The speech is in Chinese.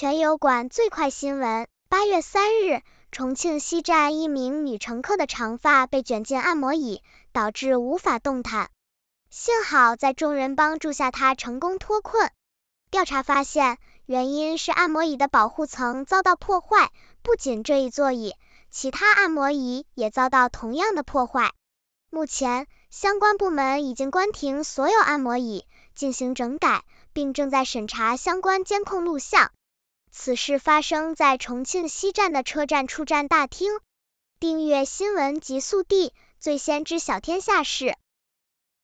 全油管最快新闻：八月三日，重庆西站一名女乘客的长发被卷进按摩椅，导致无法动弹。幸好在众人帮助下，她成功脱困。调查发现，原因是按摩椅的保护层遭到破坏，不仅这一座椅，其他按摩椅也遭到同样的破坏。目前，相关部门已经关停所有按摩椅进行整改，并正在审查相关监控录像。此事发生在重庆西站的车站出站大厅。订阅新闻极速递，最先知晓天下事。